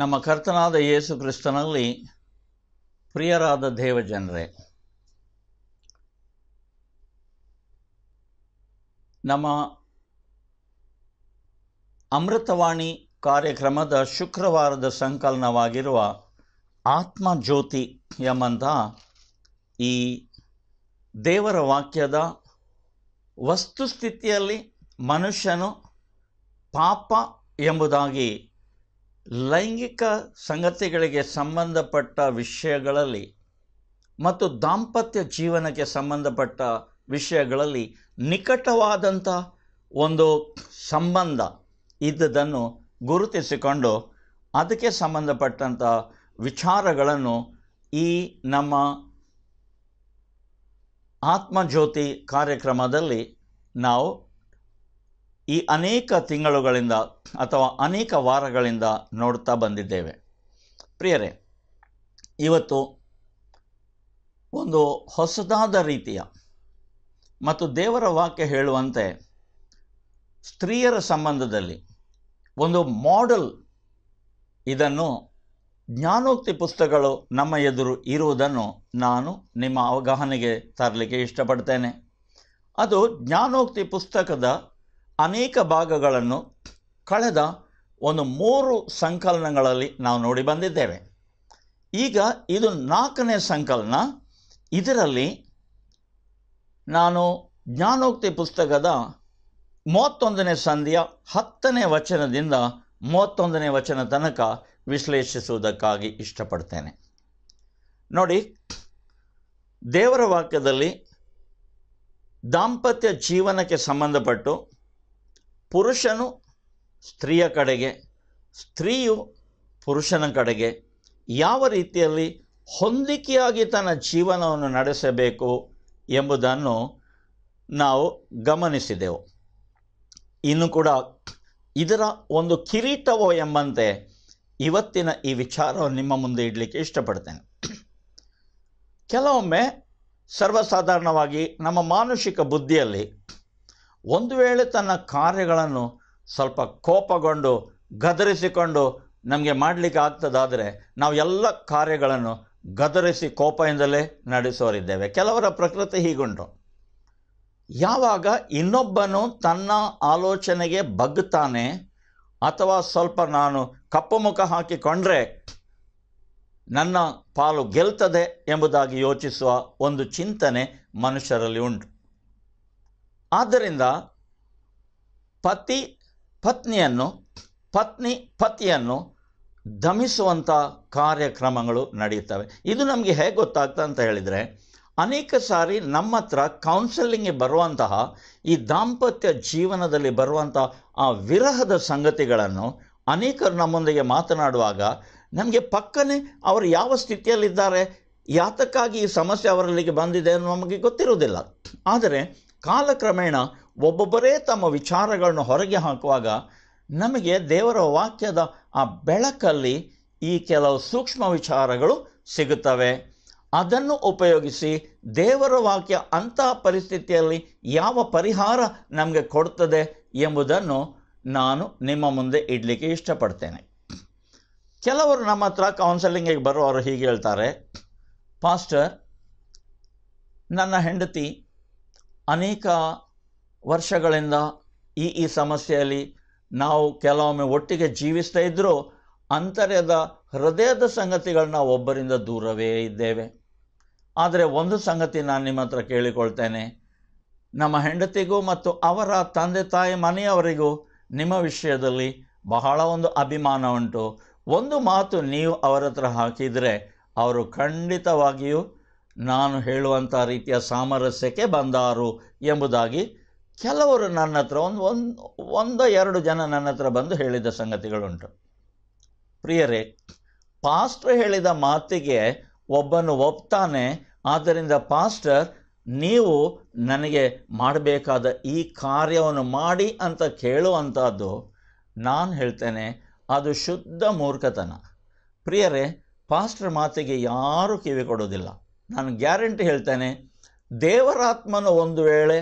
ನಮ್ಮ ಕರ್ತನಾದ ಯೇಸು ಕ್ರಿಸ್ತನಲ್ಲಿ ಪ್ರಿಯರಾದ ದೇವಜನರೇ ನಮ್ಮ ಅಮೃತವಾಣಿ ಕಾರ್ಯಕ್ರಮದ ಶುಕ್ರವಾರದ ಸಂಕಲನವಾಗಿರುವ ಆತ್ಮಜ್ಯೋತಿ ಎಂಬಂತಹ ಈ ದೇವರ ವಾಕ್ಯದ ವಸ್ತುಸ್ಥಿತಿಯಲ್ಲಿ ಮನುಷ್ಯನು ಪಾಪ ಎಂಬುದಾಗಿ ಲೈಂಗಿಕ ಸಂಗತಿಗಳಿಗೆ ಸಂಬಂಧಪಟ್ಟ ವಿಷಯಗಳಲ್ಲಿ ಮತ್ತು ದಾಂಪತ್ಯ ಜೀವನಕ್ಕೆ ಸಂಬಂಧಪಟ್ಟ ವಿಷಯಗಳಲ್ಲಿ ನಿಕಟವಾದಂಥ ಒಂದು ಸಂಬಂಧ ಇದ್ದದನ್ನು ಗುರುತಿಸಿಕೊಂಡು ಅದಕ್ಕೆ ಸಂಬಂಧಪಟ್ಟಂಥ ವಿಚಾರಗಳನ್ನು ಈ ನಮ್ಮ ಆತ್ಮಜ್ಯೋತಿ ಕಾರ್ಯಕ್ರಮದಲ್ಲಿ ನಾವು ಈ ಅನೇಕ ತಿಂಗಳುಗಳಿಂದ ಅಥವಾ ಅನೇಕ ವಾರಗಳಿಂದ ನೋಡ್ತಾ ಬಂದಿದ್ದೇವೆ ಪ್ರಿಯರೇ ಇವತ್ತು ಒಂದು ಹೊಸದಾದ ರೀತಿಯ ಮತ್ತು ದೇವರ ವಾಕ್ಯ ಹೇಳುವಂತೆ ಸ್ತ್ರೀಯರ ಸಂಬಂಧದಲ್ಲಿ ಒಂದು ಮಾಡಲ್ ಇದನ್ನು ಜ್ಞಾನೋಕ್ತಿ ಪುಸ್ತಕಗಳು ನಮ್ಮ ಎದುರು ಇರುವುದನ್ನು ನಾನು ನಿಮ್ಮ ಅವಗಾಹನೆಗೆ ತರಲಿಕ್ಕೆ ಇಷ್ಟಪಡ್ತೇನೆ ಅದು ಜ್ಞಾನೋಕ್ತಿ ಪುಸ್ತಕದ ಅನೇಕ ಭಾಗಗಳನ್ನು ಕಳೆದ ಒಂದು ಮೂರು ಸಂಕಲನಗಳಲ್ಲಿ ನಾವು ನೋಡಿ ಬಂದಿದ್ದೇವೆ ಈಗ ಇದು ನಾಲ್ಕನೇ ಸಂಕಲನ ಇದರಲ್ಲಿ ನಾನು ಜ್ಞಾನೋಕ್ತಿ ಪುಸ್ತಕದ ಮೂವತ್ತೊಂದನೇ ಸಂಧಿಯ ಹತ್ತನೇ ವಚನದಿಂದ ಮೂವತ್ತೊಂದನೇ ವಚನ ತನಕ ವಿಶ್ಲೇಷಿಸುವುದಕ್ಕಾಗಿ ಇಷ್ಟಪಡ್ತೇನೆ ನೋಡಿ ದೇವರ ವಾಕ್ಯದಲ್ಲಿ ದಾಂಪತ್ಯ ಜೀವನಕ್ಕೆ ಸಂಬಂಧಪಟ್ಟು ಪುರುಷನು ಸ್ತ್ರೀಯ ಕಡೆಗೆ ಸ್ತ್ರೀಯು ಪುರುಷನ ಕಡೆಗೆ ಯಾವ ರೀತಿಯಲ್ಲಿ ಹೊಂದಿಕೆಯಾಗಿ ತನ್ನ ಜೀವನವನ್ನು ನಡೆಸಬೇಕು ಎಂಬುದನ್ನು ನಾವು ಗಮನಿಸಿದೆವು ಇನ್ನು ಕೂಡ ಇದರ ಒಂದು ಕಿರೀಟವೋ ಎಂಬಂತೆ ಇವತ್ತಿನ ಈ ವಿಚಾರವನ್ನು ನಿಮ್ಮ ಮುಂದೆ ಇಡಲಿಕ್ಕೆ ಇಷ್ಟಪಡ್ತೇನೆ ಕೆಲವೊಮ್ಮೆ ಸರ್ವಸಾಧಾರಣವಾಗಿ ನಮ್ಮ ಮಾನುಷಿಕ ಬುದ್ಧಿಯಲ್ಲಿ ಒಂದು ವೇಳೆ ತನ್ನ ಕಾರ್ಯಗಳನ್ನು ಸ್ವಲ್ಪ ಕೋಪಗೊಂಡು ಗದರಿಸಿಕೊಂಡು ನಮಗೆ ಮಾಡಲಿಕ್ಕೆ ಆಗ್ತದಾದರೆ ನಾವು ಎಲ್ಲ ಕಾರ್ಯಗಳನ್ನು ಗದರಿಸಿ ಕೋಪದಿಂದಲೇ ನಡೆಸೋರಿದ್ದೇವೆ ಕೆಲವರ ಪ್ರಕೃತಿ ಹೀಗುಂಟು ಯಾವಾಗ ಇನ್ನೊಬ್ಬನು ತನ್ನ ಆಲೋಚನೆಗೆ ಬಗ್ತಾನೆ ಅಥವಾ ಸ್ವಲ್ಪ ನಾನು ಕಪ್ಪು ಮುಖ ಹಾಕಿಕೊಂಡ್ರೆ ನನ್ನ ಪಾಲು ಗೆಲ್ತದೆ ಎಂಬುದಾಗಿ ಯೋಚಿಸುವ ಒಂದು ಚಿಂತನೆ ಮನುಷ್ಯರಲ್ಲಿ ಉಂಟು ಆದ್ದರಿಂದ ಪತಿ ಪತ್ನಿಯನ್ನು ಪತ್ನಿ ಪತಿಯನ್ನು ದಮಿಸುವಂಥ ಕಾರ್ಯಕ್ರಮಗಳು ನಡೆಯುತ್ತವೆ ಇದು ನಮಗೆ ಹೇಗೆ ಗೊತ್ತಾಗ್ತದೆ ಅಂತ ಹೇಳಿದರೆ ಅನೇಕ ಸಾರಿ ನಮ್ಮ ಹತ್ರ ಕೌನ್ಸೆಲಿಂಗ್ಗೆ ಬರುವಂತಹ ಈ ದಾಂಪತ್ಯ ಜೀವನದಲ್ಲಿ ಬರುವಂಥ ಆ ವಿರಹದ ಸಂಗತಿಗಳನ್ನು ಅನೇಕರು ನಮ್ಮೊಂದಿಗೆ ಮಾತನಾಡುವಾಗ ನಮಗೆ ಪಕ್ಕನೆ ಅವರು ಯಾವ ಸ್ಥಿತಿಯಲ್ಲಿದ್ದಾರೆ ಯಾತಕ್ಕಾಗಿ ಈ ಸಮಸ್ಯೆ ಅವರಲ್ಲಿಗೆ ಬಂದಿದೆ ಅನ್ನೋ ನಮಗೆ ಗೊತ್ತಿರುವುದಿಲ್ಲ ಆದರೆ ಕಾಲಕ್ರಮೇಣ ಒಬ್ಬೊಬ್ಬರೇ ತಮ್ಮ ವಿಚಾರಗಳನ್ನು ಹೊರಗೆ ಹಾಕುವಾಗ ನಮಗೆ ದೇವರ ವಾಕ್ಯದ ಆ ಬೆಳಕಲ್ಲಿ ಈ ಕೆಲವು ಸೂಕ್ಷ್ಮ ವಿಚಾರಗಳು ಸಿಗುತ್ತವೆ ಅದನ್ನು ಉಪಯೋಗಿಸಿ ದೇವರ ವಾಕ್ಯ ಅಂತಹ ಪರಿಸ್ಥಿತಿಯಲ್ಲಿ ಯಾವ ಪರಿಹಾರ ನಮಗೆ ಕೊಡ್ತದೆ ಎಂಬುದನ್ನು ನಾನು ನಿಮ್ಮ ಮುಂದೆ ಇಡಲಿಕ್ಕೆ ಇಷ್ಟಪಡ್ತೇನೆ ಕೆಲವರು ನಮ್ಮ ಹತ್ರ ಕೌನ್ಸಲಿಂಗಿಗೆ ಬರುವವರು ಹೀಗೆ ಹೇಳ್ತಾರೆ ಪಾಸ್ಟರ್ ನನ್ನ ಹೆಂಡತಿ ಅನೇಕ ವರ್ಷಗಳಿಂದ ಈ ಈ ಸಮಸ್ಯೆಯಲ್ಲಿ ನಾವು ಕೆಲವೊಮ್ಮೆ ಒಟ್ಟಿಗೆ ಜೀವಿಸ್ತಾ ಇದ್ದರೂ ಅಂತರ್ಯದ ಹೃದಯದ ಸಂಗತಿಗಳನ್ನ ಒಬ್ಬರಿಂದ ದೂರವೇ ಇದ್ದೇವೆ ಆದರೆ ಒಂದು ಸಂಗತಿ ನಾನು ನಿಮ್ಮ ಹತ್ರ ಕೇಳಿಕೊಳ್ತೇನೆ ನಮ್ಮ ಹೆಂಡತಿಗೂ ಮತ್ತು ಅವರ ತಂದೆ ತಾಯಿ ಮನೆಯವರಿಗೂ ನಿಮ್ಮ ವಿಷಯದಲ್ಲಿ ಬಹಳ ಒಂದು ಅಭಿಮಾನ ಉಂಟು ಒಂದು ಮಾತು ನೀವು ಅವರ ಹತ್ರ ಹಾಕಿದರೆ ಅವರು ಖಂಡಿತವಾಗಿಯೂ ನಾನು ಹೇಳುವಂಥ ರೀತಿಯ ಸಾಮರಸ್ಯಕ್ಕೆ ಬಂದಾರು ಎಂಬುದಾಗಿ ಕೆಲವರು ನನ್ನ ಹತ್ರ ಒಂದು ಒಂದು ಒಂದು ಎರಡು ಜನ ನನ್ನ ಹತ್ರ ಬಂದು ಹೇಳಿದ ಸಂಗತಿಗಳುಂಟು ಪ್ರಿಯರೇ ಪಾಸ್ಟರ್ ಹೇಳಿದ ಮಾತಿಗೆ ಒಬ್ಬನು ಒಪ್ತಾನೆ ಆದ್ದರಿಂದ ಪಾಸ್ಟರ್ ನೀವು ನನಗೆ ಮಾಡಬೇಕಾದ ಈ ಕಾರ್ಯವನ್ನು ಮಾಡಿ ಅಂತ ಕೇಳುವಂಥದ್ದು ನಾನು ಹೇಳ್ತೇನೆ ಅದು ಶುದ್ಧ ಮೂರ್ಖತನ ಪ್ರಿಯರೇ ಪಾಸ್ಟರ್ ಮಾತಿಗೆ ಯಾರೂ ಕಿವಿ ಕೊಡೋದಿಲ್ಲ ನಾನು ಗ್ಯಾರಂಟಿ ಹೇಳ್ತೇನೆ ದೇವರಾತ್ಮನ ಒಂದು ವೇಳೆ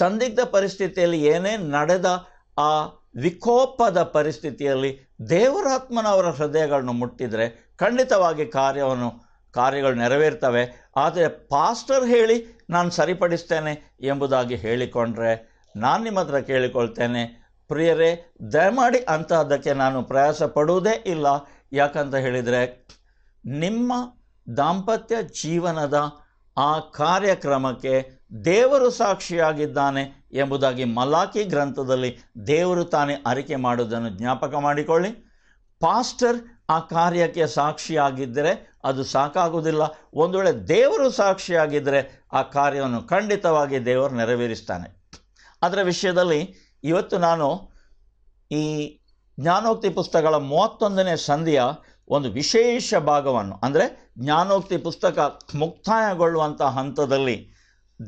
ಸಂದಿಗ್ಧ ಪರಿಸ್ಥಿತಿಯಲ್ಲಿ ಏನೇ ನಡೆದ ಆ ವಿಕೋಪದ ಪರಿಸ್ಥಿತಿಯಲ್ಲಿ ದೇವರಾತ್ಮನವರ ಹೃದಯಗಳನ್ನು ಮುಟ್ಟಿದರೆ ಖಂಡಿತವಾಗಿ ಕಾರ್ಯವನ್ನು ಕಾರ್ಯಗಳು ನೆರವೇರ್ತವೆ ಆದರೆ ಪಾಸ್ಟರ್ ಹೇಳಿ ನಾನು ಸರಿಪಡಿಸ್ತೇನೆ ಎಂಬುದಾಗಿ ಹೇಳಿಕೊಂಡ್ರೆ ನಾನು ನಿಮ್ಮ ಹತ್ರ ಕೇಳಿಕೊಳ್ತೇನೆ ಪ್ರಿಯರೇ ದಯಮಾಡಿ ಅಂತಹದ್ದಕ್ಕೆ ನಾನು ಪ್ರಯಾಸ ಪಡುವುದೇ ಇಲ್ಲ ಯಾಕಂತ ಹೇಳಿದರೆ ನಿಮ್ಮ ದಾಂಪತ್ಯ ಜೀವನದ ಆ ಕಾರ್ಯಕ್ರಮಕ್ಕೆ ದೇವರು ಸಾಕ್ಷಿಯಾಗಿದ್ದಾನೆ ಎಂಬುದಾಗಿ ಮಲಾಖಿ ಗ್ರಂಥದಲ್ಲಿ ದೇವರು ತಾನೇ ಅರಿಕೆ ಮಾಡುವುದನ್ನು ಜ್ಞಾಪಕ ಮಾಡಿಕೊಳ್ಳಿ ಪಾಸ್ಟರ್ ಆ ಕಾರ್ಯಕ್ಕೆ ಸಾಕ್ಷಿಯಾಗಿದ್ದರೆ ಅದು ಸಾಕಾಗುವುದಿಲ್ಲ ಒಂದು ವೇಳೆ ದೇವರು ಸಾಕ್ಷಿಯಾಗಿದ್ದರೆ ಆ ಕಾರ್ಯವನ್ನು ಖಂಡಿತವಾಗಿ ದೇವರು ನೆರವೇರಿಸ್ತಾನೆ ಅದರ ವಿಷಯದಲ್ಲಿ ಇವತ್ತು ನಾನು ಈ ಜ್ಞಾನೋಕ್ತಿ ಪುಸ್ತಕಗಳ ಮೂವತ್ತೊಂದನೇ ಸಂಧಿಯ ಒಂದು ವಿಶೇಷ ಭಾಗವನ್ನು ಅಂದರೆ ಜ್ಞಾನೋಕ್ತಿ ಪುಸ್ತಕ ಮುಕ್ತಾಯಗೊಳ್ಳುವಂಥ ಹಂತದಲ್ಲಿ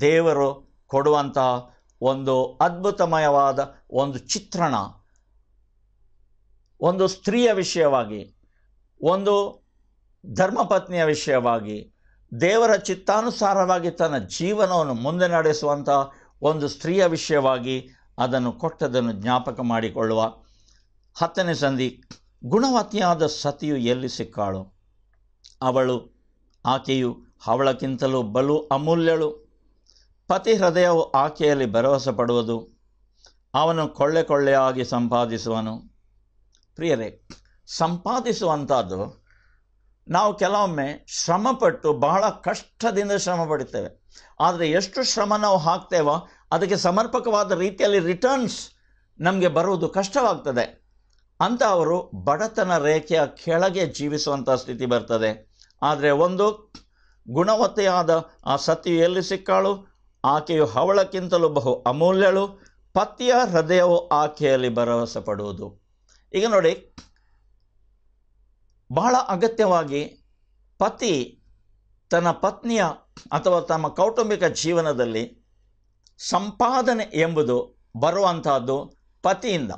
ದೇವರು ಕೊಡುವಂತಹ ಒಂದು ಅದ್ಭುತಮಯವಾದ ಒಂದು ಚಿತ್ರಣ ಒಂದು ಸ್ತ್ರೀಯ ವಿಷಯವಾಗಿ ಒಂದು ಧರ್ಮಪತ್ನಿಯ ವಿಷಯವಾಗಿ ದೇವರ ಚಿತ್ತಾನುಸಾರವಾಗಿ ತನ್ನ ಜೀವನವನ್ನು ಮುಂದೆ ನಡೆಸುವಂಥ ಒಂದು ಸ್ತ್ರೀಯ ವಿಷಯವಾಗಿ ಅದನ್ನು ಕೊಟ್ಟದನ್ನು ಜ್ಞಾಪಕ ಮಾಡಿಕೊಳ್ಳುವ ಹತ್ತನೇ ಸಂಧಿ ಗುಣವತಿಯಾದ ಸತಿಯು ಎಲ್ಲಿ ಸಿಕ್ಕಾಳು ಅವಳು ಆಕೆಯು ಅವಳಕ್ಕಿಂತಲೂ ಬಲು ಅಮೂಲ್ಯಳು ಪತಿ ಹೃದಯವು ಆಕೆಯಲ್ಲಿ ಭರವಸೆ ಪಡುವುದು ಅವನು ಕೊಳ್ಳೆ ಕೊಳ್ಳೆಯಾಗಿ ಸಂಪಾದಿಸುವನು ಪ್ರಿಯರೇ ಸಂಪಾದಿಸುವಂಥದ್ದು ನಾವು ಕೆಲವೊಮ್ಮೆ ಶ್ರಮಪಟ್ಟು ಬಹಳ ಕಷ್ಟದಿಂದ ಶ್ರಮ ಪಡಿತೇವೆ ಆದರೆ ಎಷ್ಟು ಶ್ರಮ ನಾವು ಹಾಕ್ತೇವೋ ಅದಕ್ಕೆ ಸಮರ್ಪಕವಾದ ರೀತಿಯಲ್ಲಿ ರಿಟರ್ನ್ಸ್ ನಮಗೆ ಬರುವುದು ಕಷ್ಟವಾಗ್ತದೆ ಅಂತ ಅವರು ಬಡತನ ರೇಖೆಯ ಕೆಳಗೆ ಜೀವಿಸುವಂಥ ಸ್ಥಿತಿ ಬರ್ತದೆ ಆದರೆ ಒಂದು ಗುಣವತ್ತೆಯಾದ ಆ ಸತಿಯು ಎಲ್ಲಿ ಸಿಕ್ಕಾಳು ಆಕೆಯು ಹವಳಕ್ಕಿಂತಲೂ ಬಹು ಅಮೂಲ್ಯಳು ಪತಿಯ ಹೃದಯವು ಆಕೆಯಲ್ಲಿ ಭರವಸೆ ಪಡುವುದು ಈಗ ನೋಡಿ ಬಹಳ ಅಗತ್ಯವಾಗಿ ಪತಿ ತನ್ನ ಪತ್ನಿಯ ಅಥವಾ ತಮ್ಮ ಕೌಟುಂಬಿಕ ಜೀವನದಲ್ಲಿ ಸಂಪಾದನೆ ಎಂಬುದು ಬರುವಂತಹದ್ದು ಪತಿಯಿಂದ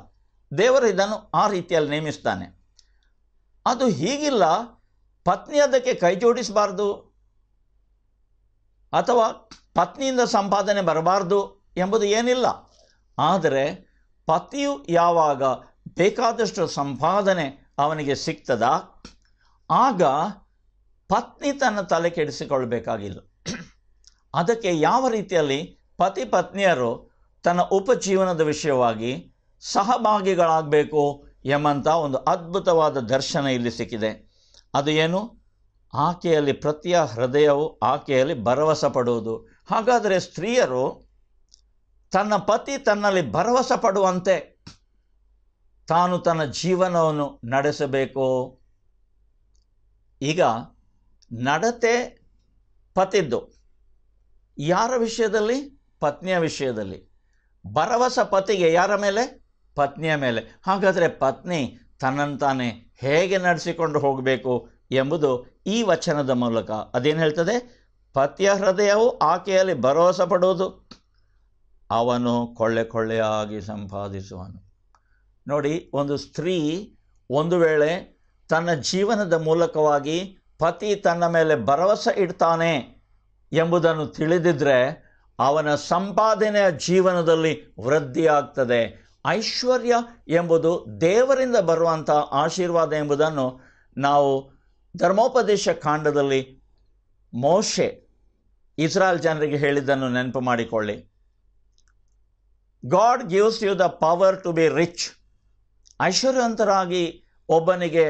ದೇವರು ಇದನ್ನು ಆ ರೀತಿಯಲ್ಲಿ ನೇಮಿಸ್ತಾನೆ ಅದು ಹೀಗಿಲ್ಲ ಪತ್ನಿ ಅದಕ್ಕೆ ಕೈ ಜೋಡಿಸಬಾರ್ದು ಅಥವಾ ಪತ್ನಿಯಿಂದ ಸಂಪಾದನೆ ಬರಬಾರ್ದು ಎಂಬುದು ಏನಿಲ್ಲ ಆದರೆ ಪತಿಯು ಯಾವಾಗ ಬೇಕಾದಷ್ಟು ಸಂಪಾದನೆ ಅವನಿಗೆ ಸಿಗ್ತದ ಆಗ ಪತ್ನಿ ತನ್ನ ತಲೆ ಕೆಡಿಸಿಕೊಳ್ಳಬೇಕಾಗಿಲ್ಲ ಅದಕ್ಕೆ ಯಾವ ರೀತಿಯಲ್ಲಿ ಪತಿ ಪತ್ನಿಯರು ತನ್ನ ಉಪಜೀವನದ ವಿಷಯವಾಗಿ ಸಹಭಾಗಿಗಳಾಗಬೇಕು ಎಂಬಂಥ ಒಂದು ಅದ್ಭುತವಾದ ದರ್ಶನ ಇಲ್ಲಿ ಸಿಕ್ಕಿದೆ ಅದು ಏನು ಆಕೆಯಲ್ಲಿ ಪ್ರತಿಯ ಹೃದಯವು ಆಕೆಯಲ್ಲಿ ಭರವಸೆ ಪಡುವುದು ಹಾಗಾದರೆ ಸ್ತ್ರೀಯರು ತನ್ನ ಪತಿ ತನ್ನಲ್ಲಿ ಭರವಸೆ ಪಡುವಂತೆ ತಾನು ತನ್ನ ಜೀವನವನ್ನು ನಡೆಸಬೇಕು ಈಗ ನಡತೆ ಪತಿದ್ದು ಯಾರ ವಿಷಯದಲ್ಲಿ ಪತ್ನಿಯ ವಿಷಯದಲ್ಲಿ ಭರವಸೆ ಪತಿಗೆ ಯಾರ ಮೇಲೆ ಪತ್ನಿಯ ಮೇಲೆ ಹಾಗಾದರೆ ಪತ್ನಿ ತನ್ನಂತಾನೆ ಹೇಗೆ ನಡೆಸಿಕೊಂಡು ಹೋಗಬೇಕು ಎಂಬುದು ಈ ವಚನದ ಮೂಲಕ ಅದೇನು ಹೇಳ್ತದೆ ಪತಿಯ ಹೃದಯವು ಆಕೆಯಲ್ಲಿ ಭರವಸೆ ಪಡುವುದು ಅವನು ಕೊಳ್ಳೆ ಕೊಳ್ಳೆಯಾಗಿ ಸಂಪಾದಿಸುವನು ನೋಡಿ ಒಂದು ಸ್ತ್ರೀ ಒಂದು ವೇಳೆ ತನ್ನ ಜೀವನದ ಮೂಲಕವಾಗಿ ಪತಿ ತನ್ನ ಮೇಲೆ ಭರವಸೆ ಇಡ್ತಾನೆ ಎಂಬುದನ್ನು ತಿಳಿದಿದ್ರೆ ಅವನ ಸಂಪಾದನೆಯ ಜೀವನದಲ್ಲಿ ವೃದ್ಧಿಯಾಗ್ತದೆ ಐಶ್ವರ್ಯ ಎಂಬುದು ದೇವರಿಂದ ಬರುವಂಥ ಆಶೀರ್ವಾದ ಎಂಬುದನ್ನು ನಾವು ಧರ್ಮೋಪದೇಶ ಕಾಂಡದಲ್ಲಿ ಮೋಶೆ ಇಸ್ರಾಲ್ ಜನರಿಗೆ ಹೇಳಿದ್ದನ್ನು ನೆನಪು ಮಾಡಿಕೊಳ್ಳಿ God gives you the power to be rich ಐಶ್ವರ್ಯವಂತರಾಗಿ ಒಬ್ಬನಿಗೆ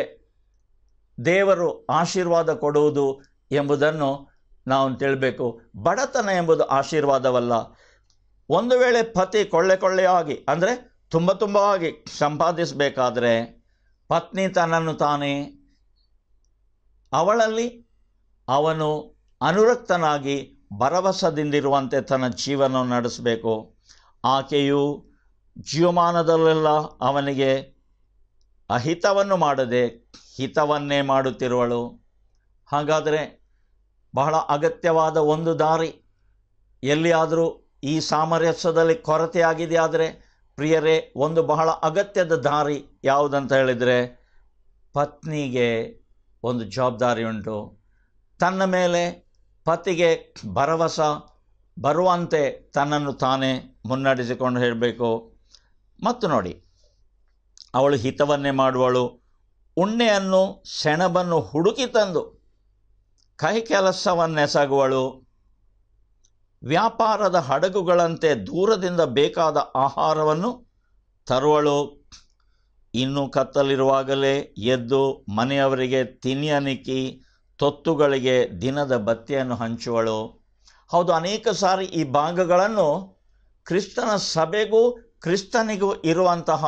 ದೇವರು ಆಶೀರ್ವಾದ ಕೊಡುವುದು ಎಂಬುದನ್ನು ನಾವು ತಿಳಬೇಕು ಬಡತನ ಎಂಬುದು ಆಶೀರ್ವಾದವಲ್ಲ ಒಂದು ವೇಳೆ ಪತಿ ಕೊಳ್ಳೆ ಕೊಳ್ಳೆಯಾಗಿ ಅಂದರೆ ತುಂಬ ತುಂಬವಾಗಿ ಸಂಪಾದಿಸಬೇಕಾದ್ರೆ ಪತ್ನಿ ತನ್ನನ್ನು ತಾನೇ ಅವಳಲ್ಲಿ ಅವನು ಅನುರಕ್ತನಾಗಿ ಭರವಸದಿಂದಿರುವಂತೆ ತನ್ನ ಜೀವನ ನಡೆಸಬೇಕು ಆಕೆಯು ಜೀವಮಾನದಲ್ಲೆಲ್ಲ ಅವನಿಗೆ ಅಹಿತವನ್ನು ಮಾಡದೆ ಹಿತವನ್ನೇ ಮಾಡುತ್ತಿರುವಳು ಹಾಗಾದರೆ ಬಹಳ ಅಗತ್ಯವಾದ ಒಂದು ದಾರಿ ಎಲ್ಲಿಯಾದರೂ ಈ ಸಾಮರಸ್ಯದಲ್ಲಿ ಕೊರತೆಯಾಗಿದೆಯಾದರೆ ಪ್ರಿಯರೇ ಒಂದು ಬಹಳ ಅಗತ್ಯದ ದಾರಿ ಯಾವುದಂತ ಹೇಳಿದರೆ ಪತ್ನಿಗೆ ಒಂದು ಜವಾಬ್ದಾರಿ ಉಂಟು ತನ್ನ ಮೇಲೆ ಪತಿಗೆ ಭರವಸ ಬರುವಂತೆ ತನ್ನನ್ನು ತಾನೇ ಮುನ್ನಡೆಸಿಕೊಂಡು ಹೇಳಬೇಕು ಮತ್ತು ನೋಡಿ ಅವಳು ಹಿತವನ್ನೇ ಮಾಡುವಳು ಉಣ್ಣೆಯನ್ನು ಸೆಣಬನ್ನು ಹುಡುಕಿ ತಂದು ಕೈ ಕೆಲಸವನ್ನೆಸಗುವಳು ವ್ಯಾಪಾರದ ಹಡಗುಗಳಂತೆ ದೂರದಿಂದ ಬೇಕಾದ ಆಹಾರವನ್ನು ತರುವಳು ಇನ್ನೂ ಕತ್ತಲಿರುವಾಗಲೇ ಎದ್ದು ಮನೆಯವರಿಗೆ ತಿನಿಯನಿಕ್ಕಿ ತೊತ್ತುಗಳಿಗೆ ದಿನದ ಬತ್ತಿಯನ್ನು ಹಂಚುವಳು ಹೌದು ಅನೇಕ ಸಾರಿ ಈ ಭಾಗಗಳನ್ನು ಕ್ರಿಸ್ತನ ಸಭೆಗೂ ಕ್ರಿಸ್ತನಿಗೂ ಇರುವಂತಹ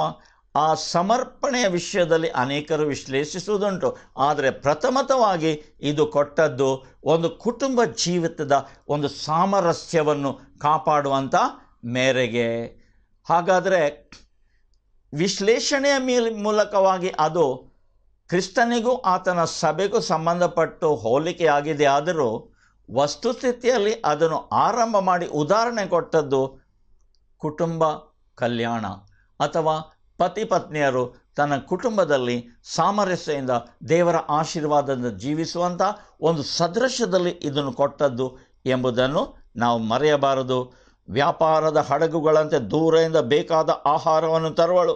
ಆ ಸಮರ್ಪಣೆಯ ವಿಷಯದಲ್ಲಿ ಅನೇಕರು ವಿಶ್ಲೇಷಿಸುವುದುಂಟು ಆದರೆ ಪ್ರಥಮತವಾಗಿ ಇದು ಕೊಟ್ಟದ್ದು ಒಂದು ಕುಟುಂಬ ಜೀವಿತದ ಒಂದು ಸಾಮರಸ್ಯವನ್ನು ಕಾಪಾಡುವಂಥ ಮೇರೆಗೆ ಹಾಗಾದರೆ ವಿಶ್ಲೇಷಣೆಯ ಮೂಲಕವಾಗಿ ಅದು ಕ್ರಿಸ್ತನಿಗೂ ಆತನ ಸಭೆಗೂ ಸಂಬಂಧಪಟ್ಟು ಹೋಲಿಕೆಯಾಗಿದೆ ಆದರೂ ವಸ್ತುಸ್ಥಿತಿಯಲ್ಲಿ ಅದನ್ನು ಆರಂಭ ಮಾಡಿ ಉದಾಹರಣೆ ಕೊಟ್ಟದ್ದು ಕುಟುಂಬ ಕಲ್ಯಾಣ ಅಥವಾ ಪತಿ ಪತ್ನಿಯರು ತನ್ನ ಕುಟುಂಬದಲ್ಲಿ ಸಾಮರಸ್ಯದಿಂದ ದೇವರ ಆಶೀರ್ವಾದದಿಂದ ಜೀವಿಸುವಂಥ ಒಂದು ಸದೃಶ್ಯದಲ್ಲಿ ಇದನ್ನು ಕೊಟ್ಟದ್ದು ಎಂಬುದನ್ನು ನಾವು ಮರೆಯಬಾರದು ವ್ಯಾಪಾರದ ಹಡಗುಗಳಂತೆ ದೂರದಿಂದ ಬೇಕಾದ ಆಹಾರವನ್ನು ತರುವಳು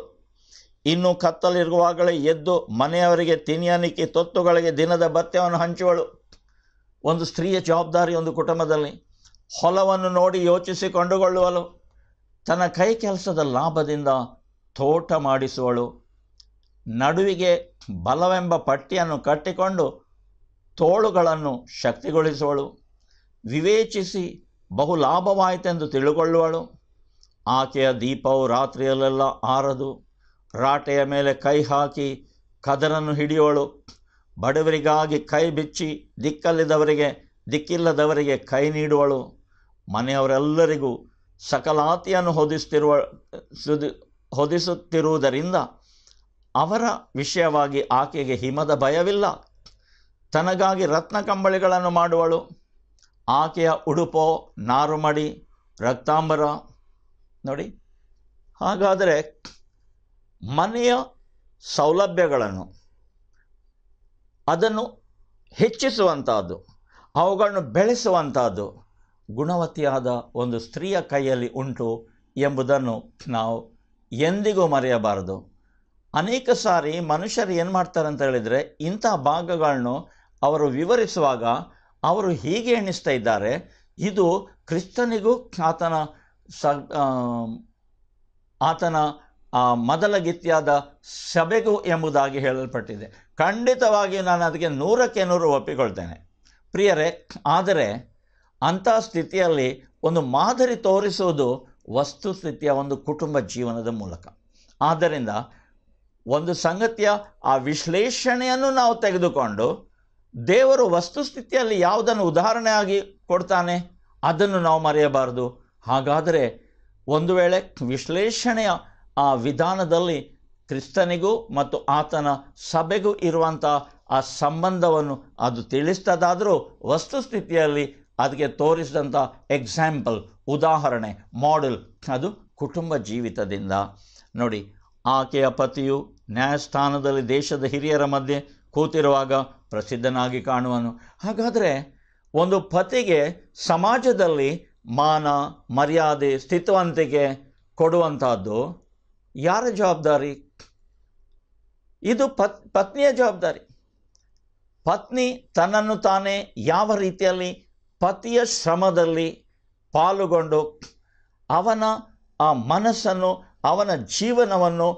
ಇನ್ನೂ ಕತ್ತಲಿರುವಾಗಲೇ ಎದ್ದು ಮನೆಯವರಿಗೆ ತಿನಿಯನಿಕೆ ತೊತ್ತುಗಳಿಗೆ ದಿನದ ಭತ್ಯವನ್ನು ಹಂಚುವಳು ಒಂದು ಸ್ತ್ರೀಯ ಜವಾಬ್ದಾರಿ ಒಂದು ಕುಟುಂಬದಲ್ಲಿ ಹೊಲವನ್ನು ನೋಡಿ ಯೋಚಿಸಿ ಕೊಂಡುಕೊಳ್ಳುವಳು ತನ್ನ ಕೈ ಕೆಲಸದ ಲಾಭದಿಂದ ತೋಟ ಮಾಡಿಸುವಳು ನಡುವಿಗೆ ಬಲವೆಂಬ ಪಟ್ಟಿಯನ್ನು ಕಟ್ಟಿಕೊಂಡು ತೋಳುಗಳನ್ನು ಶಕ್ತಿಗೊಳಿಸುವಳು ವಿವೇಚಿಸಿ ಬಹು ಲಾಭವಾಯಿತೆಂದು ತಿಳುಕೊಳ್ಳುವಳು ಆಕೆಯ ದೀಪವು ರಾತ್ರಿಯಲ್ಲೆಲ್ಲ ಆರದು ರಾಟೆಯ ಮೇಲೆ ಕೈ ಹಾಕಿ ಕದರನ್ನು ಹಿಡಿಯೋಳು ಬಡವರಿಗಾಗಿ ಕೈ ಬಿಚ್ಚಿ ದಿಕ್ಕಲ್ಲಿದ್ದವರಿಗೆ ದಿಕ್ಕಿಲ್ಲದವರಿಗೆ ಕೈ ನೀಡುವಳು ಮನೆಯವರೆಲ್ಲರಿಗೂ ಸಕಲಾತಿಯನ್ನು ಹೊದಿಸ್ತಿರುವ ಹೊದಿಸುತ್ತಿರುವುದರಿಂದ ಅವರ ವಿಷಯವಾಗಿ ಆಕೆಗೆ ಹಿಮದ ಭಯವಿಲ್ಲ ತನಗಾಗಿ ರತ್ನ ಕಂಬಳಿಗಳನ್ನು ಮಾಡುವಳು ಆಕೆಯ ಉಡುಪೋ ನಾರುಮಡಿ ರಕ್ತಾಂಬರ ನೋಡಿ ಹಾಗಾದರೆ ಮನೆಯ ಸೌಲಭ್ಯಗಳನ್ನು ಅದನ್ನು ಹೆಚ್ಚಿಸುವಂಥದ್ದು ಅವುಗಳನ್ನು ಬೆಳೆಸುವಂಥದ್ದು ಗುಣವತಿಯಾದ ಒಂದು ಸ್ತ್ರೀಯ ಕೈಯಲ್ಲಿ ಉಂಟು ಎಂಬುದನ್ನು ನಾವು ಎಂದಿಗೂ ಮರೆಯಬಾರದು ಅನೇಕ ಸಾರಿ ಮನುಷ್ಯರು ಏನು ಮಾಡ್ತಾರೆ ಅಂತ ಹೇಳಿದರೆ ಇಂಥ ಭಾಗಗಳನ್ನು ಅವರು ವಿವರಿಸುವಾಗ ಅವರು ಹೀಗೆ ಎಣಿಸ್ತಾ ಇದ್ದಾರೆ ಇದು ಕ್ರಿಸ್ತನಿಗೂ ಆತನ ಸ ಆತನ ಮೊದಲ ಗಿತ್ಯಾದ ಸಭೆಗೂ ಎಂಬುದಾಗಿ ಹೇಳಲ್ಪಟ್ಟಿದೆ ಖಂಡಿತವಾಗಿ ನಾನು ಅದಕ್ಕೆ ನೂರಕ್ಕೆ ನೂರು ಒಪ್ಪಿಕೊಳ್ತೇನೆ ಪ್ರಿಯರೇ ಆದರೆ ಅಂಥ ಸ್ಥಿತಿಯಲ್ಲಿ ಒಂದು ಮಾದರಿ ತೋರಿಸುವುದು ವಸ್ತುಸ್ಥಿತಿಯ ಒಂದು ಕುಟುಂಬ ಜೀವನದ ಮೂಲಕ ಆದ್ದರಿಂದ ಒಂದು ಸಂಗತಿಯ ಆ ವಿಶ್ಲೇಷಣೆಯನ್ನು ನಾವು ತೆಗೆದುಕೊಂಡು ದೇವರು ವಸ್ತುಸ್ಥಿತಿಯಲ್ಲಿ ಯಾವುದನ್ನು ಉದಾಹರಣೆಯಾಗಿ ಕೊಡ್ತಾನೆ ಅದನ್ನು ನಾವು ಮರೆಯಬಾರದು ಹಾಗಾದರೆ ಒಂದು ವೇಳೆ ವಿಶ್ಲೇಷಣೆಯ ಆ ವಿಧಾನದಲ್ಲಿ ಕ್ರಿಸ್ತನಿಗೂ ಮತ್ತು ಆತನ ಸಭೆಗೂ ಇರುವಂಥ ಆ ಸಂಬಂಧವನ್ನು ಅದು ತಿಳಿಸ್ತದಾದರೂ ವಸ್ತುಸ್ಥಿತಿಯಲ್ಲಿ ಅದಕ್ಕೆ ತೋರಿಸಿದಂಥ ಎಕ್ಸಾಂಪಲ್ ಉದಾಹರಣೆ ಮಾಡೆಲ್ ಅದು ಕುಟುಂಬ ಜೀವಿತದಿಂದ ನೋಡಿ ಆಕೆಯ ಪತಿಯು ನ್ಯಾಯಸ್ಥಾನದಲ್ಲಿ ದೇಶದ ಹಿರಿಯರ ಮಧ್ಯೆ ಕೂತಿರುವಾಗ ಪ್ರಸಿದ್ಧನಾಗಿ ಕಾಣುವನು ಹಾಗಾದರೆ ಒಂದು ಪತಿಗೆ ಸಮಾಜದಲ್ಲಿ ಮಾನ ಮರ್ಯಾದೆ ಸ್ಥಿತವಂತಿಕೆ ಕೊಡುವಂಥದ್ದು ಯಾರ ಜವಾಬ್ದಾರಿ ಇದು ಪತ್ ಪತ್ನಿಯ ಜವಾಬ್ದಾರಿ ಪತ್ನಿ ತನ್ನನ್ನು ತಾನೇ ಯಾವ ರೀತಿಯಲ್ಲಿ ಪತಿಯ ಶ್ರಮದಲ್ಲಿ ಪಾಲುಗೊಂಡು ಅವನ ಆ ಮನಸ್ಸನ್ನು ಅವನ ಜೀವನವನ್ನು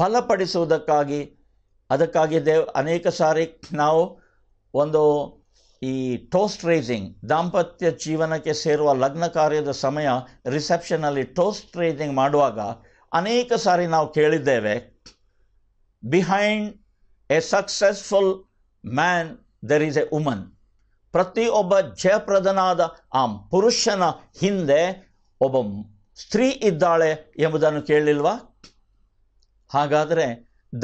ಬಲಪಡಿಸುವುದಕ್ಕಾಗಿ ಅದಕ್ಕಾಗಿ ದೇವ್ ಅನೇಕ ಸಾರಿ ನಾವು ಒಂದು ಈ ಟೋಸ್ಟ್ ರೇಸಿಂಗ್ ದಾಂಪತ್ಯ ಜೀವನಕ್ಕೆ ಸೇರುವ ಲಗ್ನ ಕಾರ್ಯದ ಸಮಯ ರಿಸೆಪ್ಷನಲ್ಲಿ ಟೋಸ್ಟ್ ರೇಸಿಂಗ್ ಮಾಡುವಾಗ ಅನೇಕ ಸಾರಿ ನಾವು ಕೇಳಿದ್ದೇವೆ behind a successful man there is a woman ಪ್ರತಿಯೊಬ್ಬ ಜಯಪ್ರದನಾದ ಆ ಪುರುಷನ ಹಿಂದೆ ಒಬ್ಬ ಸ್ತ್ರೀ ಇದ್ದಾಳೆ ಎಂಬುದನ್ನು ಕೇಳಲಿಲ್ವಾ ಹಾಗಾದರೆ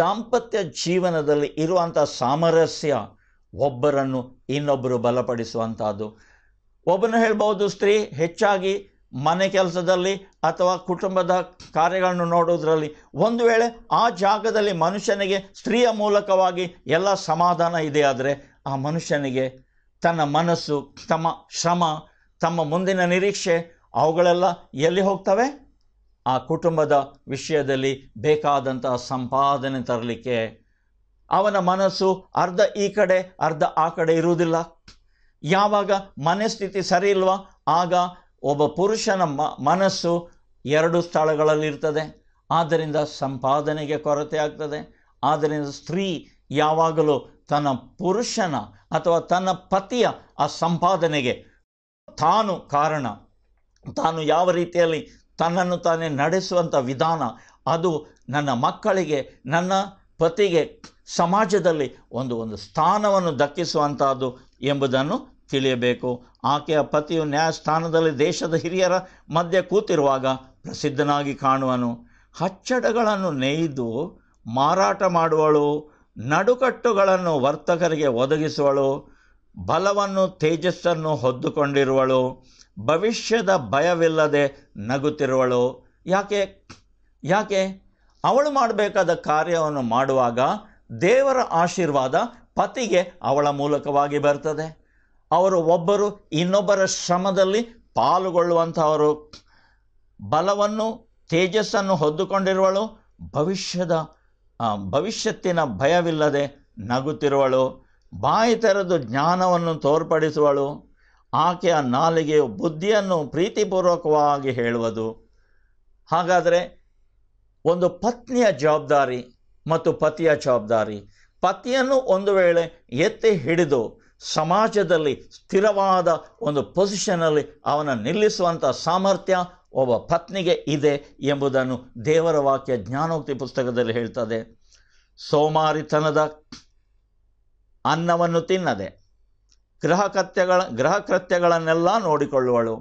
ದಾಂಪತ್ಯ ಜೀವನದಲ್ಲಿ ಇರುವಂಥ ಸಾಮರಸ್ಯ ಒಬ್ಬರನ್ನು ಇನ್ನೊಬ್ಬರು ಬಲಪಡಿಸುವಂಥದ್ದು ಒಬ್ಬನು ಹೇಳ್ಬೋದು ಸ್ತ್ರೀ ಹೆಚ್ಚಾಗಿ ಮನೆ ಕೆಲಸದಲ್ಲಿ ಅಥವಾ ಕುಟುಂಬದ ಕಾರ್ಯಗಳನ್ನು ನೋಡುವುದರಲ್ಲಿ ಒಂದು ವೇಳೆ ಆ ಜಾಗದಲ್ಲಿ ಮನುಷ್ಯನಿಗೆ ಸ್ತ್ರೀಯ ಮೂಲಕವಾಗಿ ಎಲ್ಲ ಸಮಾಧಾನ ಇದೆ ಆ ಮನುಷ್ಯನಿಗೆ ತನ್ನ ಮನಸ್ಸು ತಮ್ಮ ಶ್ರಮ ತಮ್ಮ ಮುಂದಿನ ನಿರೀಕ್ಷೆ ಅವುಗಳೆಲ್ಲ ಎಲ್ಲಿ ಹೋಗ್ತವೆ ಆ ಕುಟುಂಬದ ವಿಷಯದಲ್ಲಿ ಬೇಕಾದಂತಹ ಸಂಪಾದನೆ ತರಲಿಕ್ಕೆ ಅವನ ಮನಸ್ಸು ಅರ್ಧ ಈ ಕಡೆ ಅರ್ಧ ಆ ಕಡೆ ಇರುವುದಿಲ್ಲ ಯಾವಾಗ ಮನಸ್ಥಿತಿ ಸರಿ ಇಲ್ವಾ ಆಗ ಒಬ್ಬ ಪುರುಷನ ಮ ಮನಸ್ಸು ಎರಡು ಸ್ಥಳಗಳಲ್ಲಿರ್ತದೆ ಆದ್ದರಿಂದ ಸಂಪಾದನೆಗೆ ಕೊರತೆ ಆಗ್ತದೆ ಆದ್ದರಿಂದ ಸ್ತ್ರೀ ಯಾವಾಗಲೂ ತನ್ನ ಪುರುಷನ ಅಥವಾ ತನ್ನ ಪತಿಯ ಆ ಸಂಪಾದನೆಗೆ ತಾನು ಕಾರಣ ತಾನು ಯಾವ ರೀತಿಯಲ್ಲಿ ತನ್ನನ್ನು ತಾನೇ ನಡೆಸುವಂಥ ವಿಧಾನ ಅದು ನನ್ನ ಮಕ್ಕಳಿಗೆ ನನ್ನ ಪತಿಗೆ ಸಮಾಜದಲ್ಲಿ ಒಂದು ಒಂದು ಸ್ಥಾನವನ್ನು ದಕ್ಕಿಸುವಂಥದ್ದು ಎಂಬುದನ್ನು ತಿಳಿಯಬೇಕು ಆಕೆಯ ಪತಿಯು ನ್ಯಾಯಸ್ಥಾನದಲ್ಲಿ ದೇಶದ ಹಿರಿಯರ ಮಧ್ಯೆ ಕೂತಿರುವಾಗ ಪ್ರಸಿದ್ಧನಾಗಿ ಕಾಣುವನು ಹಚ್ಚಡಗಳನ್ನು ನೇಯ್ದು ಮಾರಾಟ ಮಾಡುವಳು ನಡುಕಟ್ಟುಗಳನ್ನು ವರ್ತಕರಿಗೆ ಒದಗಿಸುವಳು ಬಲವನ್ನು ತೇಜಸ್ಸನ್ನು ಹೊದ್ದುಕೊಂಡಿರುವಳು ಭವಿಷ್ಯದ ಭಯವಿಲ್ಲದೆ ನಗುತ್ತಿರುವಳು ಯಾಕೆ ಯಾಕೆ ಅವಳು ಮಾಡಬೇಕಾದ ಕಾರ್ಯವನ್ನು ಮಾಡುವಾಗ ದೇವರ ಆಶೀರ್ವಾದ ಪತಿಗೆ ಅವಳ ಮೂಲಕವಾಗಿ ಬರ್ತದೆ ಅವರು ಒಬ್ಬರು ಇನ್ನೊಬ್ಬರ ಶ್ರಮದಲ್ಲಿ ಪಾಲ್ಗೊಳ್ಳುವಂಥವರು ಬಲವನ್ನು ತೇಜಸ್ಸನ್ನು ಹೊದ್ದುಕೊಂಡಿರುವಳು ಭವಿಷ್ಯದ ಭವಿಷ್ಯತ್ತಿನ ಭಯವಿಲ್ಲದೆ ನಗುತ್ತಿರುವಳು ಬಾಯಿ ತೆರೆದು ಜ್ಞಾನವನ್ನು ತೋರ್ಪಡಿಸುವಳು ಆಕೆಯ ನಾಲಿಗೆಯು ಬುದ್ಧಿಯನ್ನು ಪ್ರೀತಿಪೂರ್ವಕವಾಗಿ ಹೇಳುವುದು ಹಾಗಾದರೆ ಒಂದು ಪತ್ನಿಯ ಜವಾಬ್ದಾರಿ ಮತ್ತು ಪತಿಯ ಜವಾಬ್ದಾರಿ ಪತಿಯನ್ನು ಒಂದು ವೇಳೆ ಎತ್ತಿ ಹಿಡಿದು ಸಮಾಜದಲ್ಲಿ ಸ್ಥಿರವಾದ ಒಂದು ಪೊಸಿಷನಲ್ಲಿ ಅವನ ನಿಲ್ಲಿಸುವಂಥ ಸಾಮರ್ಥ್ಯ ಒಬ್ಬ ಪತ್ನಿಗೆ ಇದೆ ಎಂಬುದನ್ನು ದೇವರ ವಾಕ್ಯ ಜ್ಞಾನೋಕ್ತಿ ಪುಸ್ತಕದಲ್ಲಿ ಹೇಳ್ತದೆ ಸೋಮಾರಿತನದ ಅನ್ನವನ್ನು ತಿನ್ನದೆ ಗ್ರಹಕತ್ಯಗಳ ಗ್ರಹಕೃತ್ಯಗಳನ್ನೆಲ್ಲ ನೋಡಿಕೊಳ್ಳುವಳು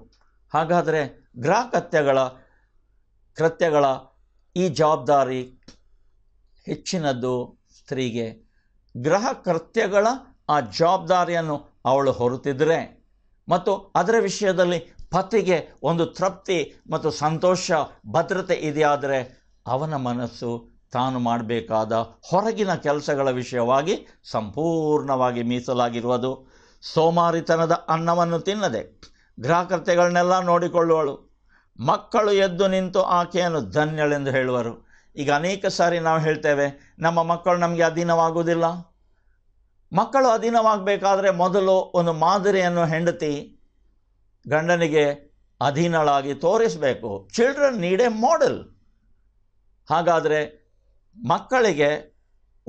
ಹಾಗಾದರೆ ಗ್ರಹಕತ್ಯಗಳ ಕೃತ್ಯಗಳ ಈ ಜವಾಬ್ದಾರಿ ಹೆಚ್ಚಿನದ್ದು ಸ್ತ್ರೀಗೆ ಗ್ರಹಕೃತ್ಯಗಳ ಆ ಜವಾಬ್ದಾರಿಯನ್ನು ಅವಳು ಹೊರತಿದ್ರೆ ಮತ್ತು ಅದರ ವಿಷಯದಲ್ಲಿ ಪತಿಗೆ ಒಂದು ತೃಪ್ತಿ ಮತ್ತು ಸಂತೋಷ ಭದ್ರತೆ ಇದೆಯಾದರೆ ಅವನ ಮನಸ್ಸು ತಾನು ಮಾಡಬೇಕಾದ ಹೊರಗಿನ ಕೆಲಸಗಳ ವಿಷಯವಾಗಿ ಸಂಪೂರ್ಣವಾಗಿ ಮೀಸಲಾಗಿರುವುದು ಸೋಮಾರಿತನದ ಅನ್ನವನ್ನು ತಿನ್ನದೆ ಗ್ರಾಹಕತೆಗಳನ್ನೆಲ್ಲ ನೋಡಿಕೊಳ್ಳುವಳು ಮಕ್ಕಳು ಎದ್ದು ನಿಂತು ಆಕೆಯನ್ನು ಧನ್ಯಳೆಂದು ಹೇಳುವರು ಈಗ ಅನೇಕ ಸಾರಿ ನಾವು ಹೇಳ್ತೇವೆ ನಮ್ಮ ಮಕ್ಕಳು ನಮಗೆ ಅಧೀನವಾಗುವುದಿಲ್ಲ ಮಕ್ಕಳು ಅಧೀನವಾಗಬೇಕಾದರೆ ಮೊದಲು ಒಂದು ಮಾದರಿಯನ್ನು ಹೆಂಡತಿ ಗಂಡನಿಗೆ ಅಧೀನಳಾಗಿ ತೋರಿಸಬೇಕು ಚಿಲ್ಡ್ರನ್ ನೀಡ್ ಎ ಮಾಡೆಲ್ ಹಾಗಾದರೆ ಮಕ್ಕಳಿಗೆ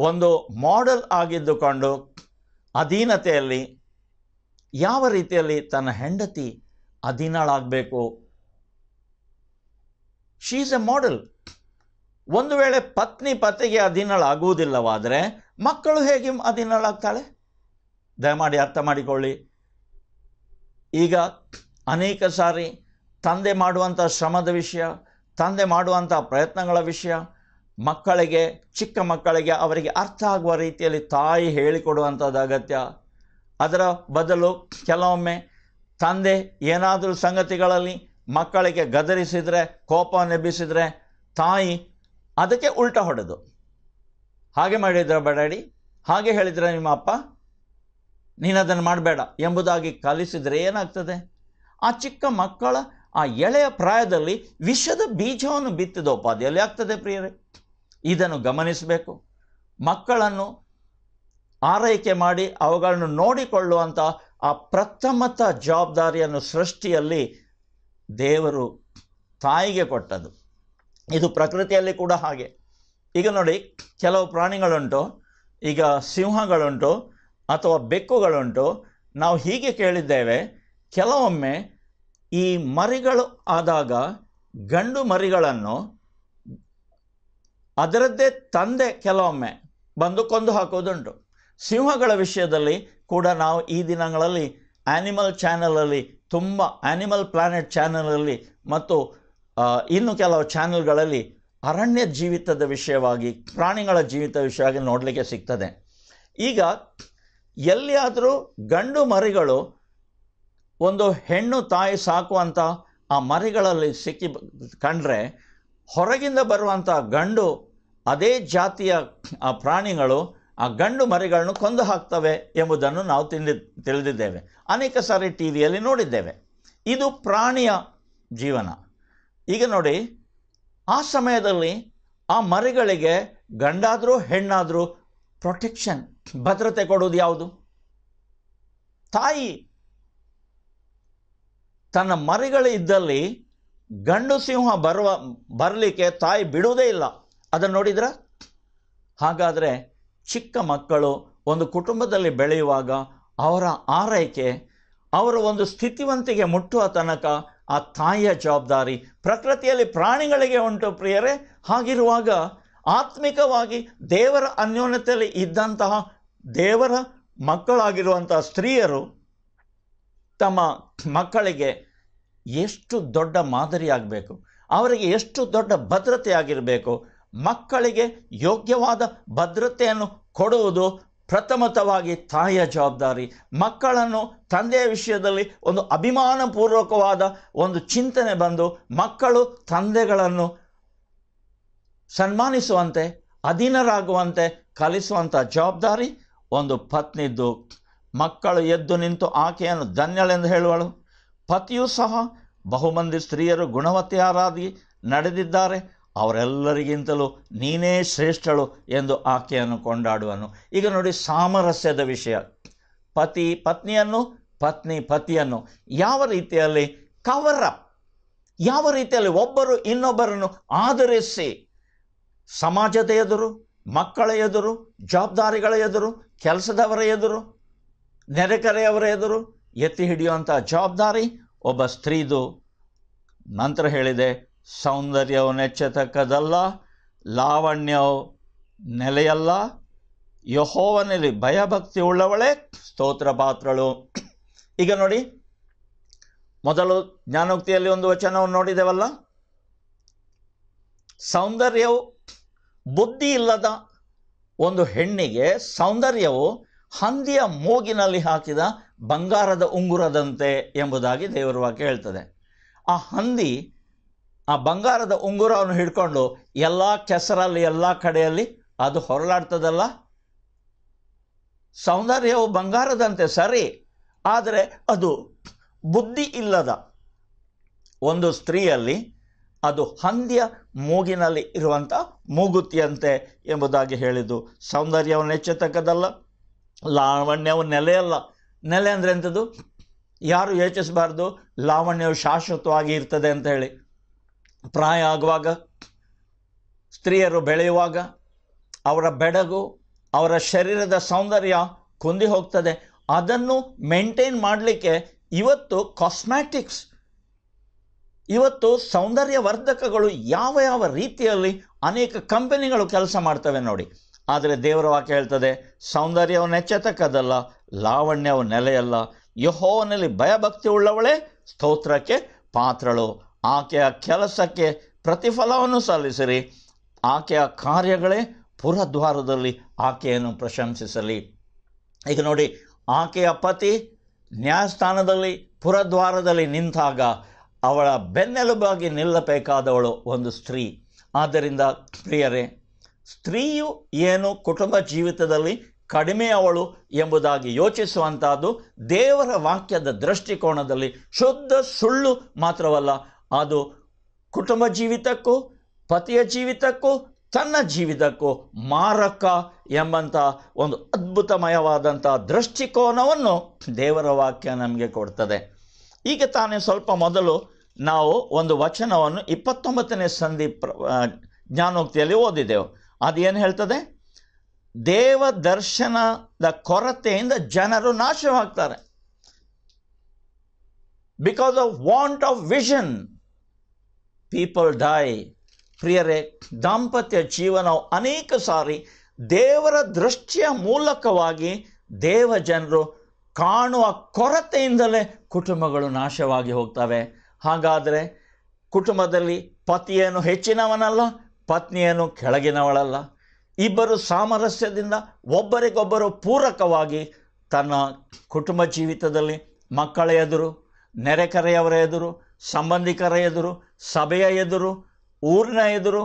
ಒಂದು ಮಾಡೆಲ್ ಆಗಿದ್ದುಕೊಂಡು ಅಧೀನತೆಯಲ್ಲಿ ಯಾವ ರೀತಿಯಲ್ಲಿ ತನ್ನ ಹೆಂಡತಿ ಅಧೀನಳಾಗಬೇಕು ಶೀಸ್ ಎ ಮಾಡೆಲ್ ಒಂದು ವೇಳೆ ಪತ್ನಿ ಪತಿಗೆ ಅಧೀನಳಾಗುವುದಿಲ್ಲವಾದರೆ ಮಕ್ಕಳು ಹೇಗೆ ಅಧೀನಳಾಗ್ತಾಳೆ ದಯಮಾಡಿ ಅರ್ಥ ಮಾಡಿಕೊಳ್ಳಿ ಈಗ ಅನೇಕ ಸಾರಿ ತಂದೆ ಮಾಡುವಂಥ ಶ್ರಮದ ವಿಷಯ ತಂದೆ ಮಾಡುವಂಥ ಪ್ರಯತ್ನಗಳ ವಿಷಯ ಮಕ್ಕಳಿಗೆ ಚಿಕ್ಕ ಮಕ್ಕಳಿಗೆ ಅವರಿಗೆ ಅರ್ಥ ಆಗುವ ರೀತಿಯಲ್ಲಿ ತಾಯಿ ಹೇಳಿಕೊಡುವಂಥದ್ದು ಅಗತ್ಯ ಅದರ ಬದಲು ಕೆಲವೊಮ್ಮೆ ತಂದೆ ಏನಾದರೂ ಸಂಗತಿಗಳಲ್ಲಿ ಮಕ್ಕಳಿಗೆ ಗದರಿಸಿದರೆ ಕೋಪ ನೆಬ್ಬಿಸಿದರೆ ತಾಯಿ ಅದಕ್ಕೆ ಉಲ್ಟ ಹೊಡೆದು ಹಾಗೆ ಮಾಡಿದರೆ ಬೇಡಾಡಿ ಹಾಗೆ ಹೇಳಿದರೆ ನಿಮ್ಮ ಅಪ್ಪ ನೀನು ಅದನ್ನು ಮಾಡಬೇಡ ಎಂಬುದಾಗಿ ಕಲಿಸಿದರೆ ಏನಾಗ್ತದೆ ಆ ಚಿಕ್ಕ ಮಕ್ಕಳ ಆ ಎಳೆಯ ಪ್ರಾಯದಲ್ಲಿ ವಿಷದ ಬೀಜವನ್ನು ಬಿತ್ತಿದ ಉಪಾಧಿಯಲ್ಲಿ ಆಗ್ತದೆ ಪ್ರಿಯರೇ ಇದನ್ನು ಗಮನಿಸಬೇಕು ಮಕ್ಕಳನ್ನು ಆರೈಕೆ ಮಾಡಿ ಅವುಗಳನ್ನು ನೋಡಿಕೊಳ್ಳುವಂಥ ಆ ಪ್ರಥಮತ ಜವಾಬ್ದಾರಿಯನ್ನು ಸೃಷ್ಟಿಯಲ್ಲಿ ದೇವರು ತಾಯಿಗೆ ಕೊಟ್ಟದ್ದು ಇದು ಪ್ರಕೃತಿಯಲ್ಲಿ ಕೂಡ ಹಾಗೆ ಈಗ ನೋಡಿ ಕೆಲವು ಪ್ರಾಣಿಗಳುಂಟು ಈಗ ಸಿಂಹಗಳುಂಟು ಅಥವಾ ಬೆಕ್ಕುಗಳುಂಟು ನಾವು ಹೀಗೆ ಕೇಳಿದ್ದೇವೆ ಕೆಲವೊಮ್ಮೆ ಈ ಮರಿಗಳು ಆದಾಗ ಗಂಡು ಮರಿಗಳನ್ನು ಅದರದ್ದೇ ತಂದೆ ಕೆಲವೊಮ್ಮೆ ಬಂದು ಕೊಂದು ಹಾಕೋದುಂಟು ಸಿಂಹಗಳ ವಿಷಯದಲ್ಲಿ ಕೂಡ ನಾವು ಈ ದಿನಗಳಲ್ಲಿ ಆ್ಯನಿಮಲ್ ಚಾನಲಲ್ಲಿ ತುಂಬ ಆ್ಯನಿಮಲ್ ಪ್ಲಾನೆಟ್ ಚಾನಲಲ್ಲಿ ಮತ್ತು ಇನ್ನು ಕೆಲವು ಚಾನಲ್ಗಳಲ್ಲಿ ಅರಣ್ಯ ಜೀವಿತದ ವಿಷಯವಾಗಿ ಪ್ರಾಣಿಗಳ ಜೀವಿತ ವಿಷಯವಾಗಿ ನೋಡಲಿಕ್ಕೆ ಸಿಗ್ತದೆ ಈಗ ಎಲ್ಲಿಯಾದರೂ ಗಂಡು ಮರಿಗಳು ಒಂದು ಹೆಣ್ಣು ತಾಯಿ ಸಾಕುವಂಥ ಆ ಮರಿಗಳಲ್ಲಿ ಸಿಕ್ಕಿ ಕಂಡ್ರೆ ಹೊರಗಿಂದ ಬರುವಂಥ ಗಂಡು ಅದೇ ಜಾತಿಯ ಆ ಪ್ರಾಣಿಗಳು ಆ ಗಂಡು ಮರಿಗಳನ್ನು ಕೊಂದು ಹಾಕ್ತವೆ ಎಂಬುದನ್ನು ನಾವು ತಿಂದಿ ತಿಳಿದಿದ್ದೇವೆ ಅನೇಕ ಸಾರಿ ಟಿ ವಿಯಲ್ಲಿ ನೋಡಿದ್ದೇವೆ ಇದು ಪ್ರಾಣಿಯ ಜೀವನ ಈಗ ನೋಡಿ ಆ ಸಮಯದಲ್ಲಿ ಆ ಮರಿಗಳಿಗೆ ಗಂಡಾದರೂ ಹೆಣ್ಣಾದರೂ ಪ್ರೊಟೆಕ್ಷನ್ ಭದ್ರತೆ ಕೊಡೋದು ಯಾವುದು ತಾಯಿ ತನ್ನ ಮರಿಗಳು ಇದ್ದಲ್ಲಿ ಗಂಡು ಸಿಂಹ ಬರುವ ಬರಲಿಕ್ಕೆ ತಾಯಿ ಬಿಡುವುದೇ ಇಲ್ಲ ಅದನ್ನು ನೋಡಿದ್ರ ಹಾಗಾದರೆ ಚಿಕ್ಕ ಮಕ್ಕಳು ಒಂದು ಕುಟುಂಬದಲ್ಲಿ ಬೆಳೆಯುವಾಗ ಅವರ ಆರೈಕೆ ಅವರ ಒಂದು ಸ್ಥಿತಿವಂತಿಗೆ ಮುಟ್ಟುವ ತನಕ ಆ ತಾಯಿಯ ಜವಾಬ್ದಾರಿ ಪ್ರಕೃತಿಯಲ್ಲಿ ಪ್ರಾಣಿಗಳಿಗೆ ಉಂಟು ಪ್ರಿಯರೇ ಹಾಗಿರುವಾಗ ಆತ್ಮಿಕವಾಗಿ ದೇವರ ಅನ್ಯೋನ್ಯತೆಯಲ್ಲಿ ಇದ್ದಂತಹ ದೇವರ ಮಕ್ಕಳಾಗಿರುವಂಥ ಸ್ತ್ರೀಯರು ತಮ್ಮ ಮಕ್ಕಳಿಗೆ ಎಷ್ಟು ದೊಡ್ಡ ಮಾದರಿಯಾಗಬೇಕು ಅವರಿಗೆ ಎಷ್ಟು ದೊಡ್ಡ ಭದ್ರತೆಯಾಗಿರಬೇಕು ಮಕ್ಕಳಿಗೆ ಯೋಗ್ಯವಾದ ಭದ್ರತೆಯನ್ನು ಕೊಡುವುದು ಪ್ರಥಮತವಾಗಿ ತಾಯಿಯ ಜವಾಬ್ದಾರಿ ಮಕ್ಕಳನ್ನು ತಂದೆಯ ವಿಷಯದಲ್ಲಿ ಒಂದು ಅಭಿಮಾನಪೂರ್ವಕವಾದ ಒಂದು ಚಿಂತನೆ ಬಂದು ಮಕ್ಕಳು ತಂದೆಗಳನ್ನು ಸನ್ಮಾನಿಸುವಂತೆ ಅಧೀನರಾಗುವಂತೆ ಕಲಿಸುವಂಥ ಜವಾಬ್ದಾರಿ ಒಂದು ಪತ್ನಿದ್ದು ಮಕ್ಕಳು ಎದ್ದು ನಿಂತು ಆಕೆಯನ್ನು ಧನ್ಯಳೆಂದು ಹೇಳುವಳು ಪತಿಯೂ ಸಹ ಬಹುಮಂದಿ ಸ್ತ್ರೀಯರು ಗುಣವತಿಯಾರಾಗಿ ನಡೆದಿದ್ದಾರೆ ಅವರೆಲ್ಲರಿಗಿಂತಲೂ ನೀನೇ ಶ್ರೇಷ್ಠಳು ಎಂದು ಆಕೆಯನ್ನು ಕೊಂಡಾಡುವನು ಈಗ ನೋಡಿ ಸಾಮರಸ್ಯದ ವಿಷಯ ಪತಿ ಪತ್ನಿಯನ್ನು ಪತ್ನಿ ಪತಿಯನ್ನು ಯಾವ ರೀತಿಯಲ್ಲಿ ಕವರ ಯಾವ ರೀತಿಯಲ್ಲಿ ಒಬ್ಬರು ಇನ್ನೊಬ್ಬರನ್ನು ಆಧರಿಸಿ ಸಮಾಜದ ಎದುರು ಮಕ್ಕಳ ಎದುರು ಜವಾಬ್ದಾರಿಗಳ ಎದುರು ಕೆಲಸದವರ ಎದುರು ನೆರೆಕರೆಯವರ ಎದುರು ಎತ್ತಿ ಹಿಡಿಯುವಂಥ ಜವಾಬ್ದಾರಿ ಒಬ್ಬ ಸ್ತ್ರೀದು ನಂತರ ಹೇಳಿದೆ ಸೌಂದರ್ಯವು ನೆಚ್ಚತಕ್ಕದಲ್ಲ ಲಾವಣ್ಯವು ನೆಲೆಯಲ್ಲ ಯಹೋವನಲ್ಲಿ ಭಯಭಕ್ತಿ ಉಳ್ಳವಳೆ ಸ್ತೋತ್ರ ಪಾತ್ರಳು ಈಗ ನೋಡಿ ಮೊದಲು ಜ್ಞಾನೋಕ್ತಿಯಲ್ಲಿ ಒಂದು ವಚನವನ್ನು ನೋಡಿದೆವಲ್ಲ ಸೌಂದರ್ಯವು ಬುದ್ಧಿ ಇಲ್ಲದ ಒಂದು ಹೆಣ್ಣಿಗೆ ಸೌಂದರ್ಯವು ಹಂದಿಯ ಮೂಗಿನಲ್ಲಿ ಹಾಕಿದ ಬಂಗಾರದ ಉಂಗುರದಂತೆ ಎಂಬುದಾಗಿ ದೇವರು ವಾಕ್ಯ ಹೇಳ್ತದೆ ಆ ಹಂದಿ ಆ ಬಂಗಾರದ ಉಂಗುರವನ್ನು ಹಿಡ್ಕೊಂಡು ಎಲ್ಲ ಕೆಸರಲ್ಲಿ ಎಲ್ಲ ಕಡೆಯಲ್ಲಿ ಅದು ಹೊರಲಾಡ್ತದಲ್ಲ ಸೌಂದರ್ಯವು ಬಂಗಾರದಂತೆ ಸರಿ ಆದರೆ ಅದು ಬುದ್ಧಿ ಇಲ್ಲದ ಒಂದು ಸ್ತ್ರೀಯಲ್ಲಿ ಅದು ಹಂದಿಯ ಮೂಗಿನಲ್ಲಿ ಇರುವಂಥ ಮೂಗುತಿಯಂತೆ ಎಂಬುದಾಗಿ ಹೇಳಿದ್ದು ಸೌಂದರ್ಯವನ್ನು ಹೆಚ್ಚತಕ್ಕದಲ್ಲ ಲಾವಣ್ಯವು ನೆಲೆಯಲ್ಲ ನೆಲೆ ಅಂದರೆ ಎಂಥದ್ದು ಯಾರು ಯೋಚಿಸಬಾರ್ದು ಲಾವಣ್ಯವು ಶಾಶ್ವತವಾಗಿ ಇರ್ತದೆ ಅಂತ ಹೇಳಿ ಪ್ರಾಯ ಆಗುವಾಗ ಸ್ತ್ರೀಯರು ಬೆಳೆಯುವಾಗ ಅವರ ಬೆಡಗು ಅವರ ಶರೀರದ ಸೌಂದರ್ಯ ಕುಂದಿ ಹೋಗ್ತದೆ ಅದನ್ನು ಮೇಂಟೈನ್ ಮಾಡಲಿಕ್ಕೆ ಇವತ್ತು ಕಾಸ್ಮ್ಯಾಟಿಕ್ಸ್ ಇವತ್ತು ಸೌಂದರ್ಯವರ್ಧಕಗಳು ಯಾವ ಯಾವ ರೀತಿಯಲ್ಲಿ ಅನೇಕ ಕಂಪನಿಗಳು ಕೆಲಸ ಮಾಡ್ತವೆ ನೋಡಿ ಆದರೆ ದೇವರ ವಾಕ್ಯ ಹೇಳ್ತದೆ ಸೌಂದರ್ಯವು ನೆಚ್ಚತಕ್ಕದಲ್ಲ ಲಾವಣ್ಯವು ನೆಲೆಯಲ್ಲ ಯಹೋವನಲ್ಲಿ ಭಯಭಕ್ತಿ ಉಳ್ಳವಳೆ ಸ್ತೋತ್ರಕ್ಕೆ ಪಾತ್ರಳು ಆಕೆಯ ಕೆಲಸಕ್ಕೆ ಪ್ರತಿಫಲವನ್ನು ಸಲ್ಲಿಸಿರಿ ಆಕೆಯ ಕಾರ್ಯಗಳೇ ಪುರದ್ವಾರದಲ್ಲಿ ಆಕೆಯನ್ನು ಪ್ರಶಂಸಿಸಲಿ ಈಗ ನೋಡಿ ಆಕೆಯ ಪತಿ ನ್ಯಾಯಸ್ಥಾನದಲ್ಲಿ ಪುರದ್ವಾರದಲ್ಲಿ ನಿಂತಾಗ ಅವಳ ಬೆನ್ನೆಲುಬಾಗಿ ನಿಲ್ಲಬೇಕಾದವಳು ಒಂದು ಸ್ತ್ರೀ ಆದ್ದರಿಂದ ಪ್ರಿಯರೇ ಸ್ತ್ರೀಯು ಏನು ಕುಟುಂಬ ಜೀವಿತದಲ್ಲಿ ಕಡಿಮೆ ಅವಳು ಎಂಬುದಾಗಿ ಯೋಚಿಸುವಂಥದ್ದು ದೇವರ ವಾಕ್ಯದ ದೃಷ್ಟಿಕೋನದಲ್ಲಿ ಶುದ್ಧ ಸುಳ್ಳು ಮಾತ್ರವಲ್ಲ ಅದು ಕುಟುಂಬ ಜೀವಿತಕ್ಕೂ ಪತಿಯ ಜೀವಿತಕ್ಕೂ ತನ್ನ ಜೀವಿತಕ್ಕೂ ಮಾರಕ ಎಂಬಂಥ ಒಂದು ಅದ್ಭುತಮಯವಾದಂಥ ದೃಷ್ಟಿಕೋನವನ್ನು ದೇವರ ವಾಕ್ಯ ನಮಗೆ ಕೊಡ್ತದೆ ಈಗ ತಾನೇ ಸ್ವಲ್ಪ ಮೊದಲು ನಾವು ಒಂದು ವಚನವನ್ನು ಇಪ್ಪತ್ತೊಂಬತ್ತನೇ ಸಂಧಿ ಪ್ರ ಜ್ಞಾನೋಕ್ತಿಯಲ್ಲಿ ಓದಿದೆವು ಅದೇನು ಹೇಳ್ತದೆ ದೇವ ದರ್ಶನದ ಕೊರತೆಯಿಂದ ಜನರು ನಾಶವಾಗ್ತಾರೆ because of want of vision people die ಪ್ರಿಯರೇ ದಾಂಪತ್ಯ ಜೀವನವು ಅನೇಕ ಸಾರಿ ದೇವರ ದೃಷ್ಟಿಯ ಮೂಲಕವಾಗಿ ದೇವ ಜನರು ಕಾಣುವ ಕೊರತೆಯಿಂದಲೇ ಕುಟುಂಬಗಳು ನಾಶವಾಗಿ ಹೋಗ್ತವೆ ಹಾಗಾದರೆ ಕುಟುಂಬದಲ್ಲಿ ಪತಿಯನ್ನು ಹೆಚ್ಚಿನವನಲ್ಲ ಪತ್ನಿಯನ್ನು ಕೆಳಗಿನವಳಲ್ಲ ಇಬ್ಬರು ಸಾಮರಸ್ಯದಿಂದ ಒಬ್ಬರಿಗೊಬ್ಬರು ಪೂರಕವಾಗಿ ತನ್ನ ಕುಟುಂಬ ಜೀವಿತದಲ್ಲಿ ಮಕ್ಕಳ ಎದುರು ನೆರೆಕರೆಯವರ ಎದುರು ಸಂಬಂಧಿಕರ ಎದುರು ಸಭೆಯ ಎದುರು ಊರಿನ ಎದುರು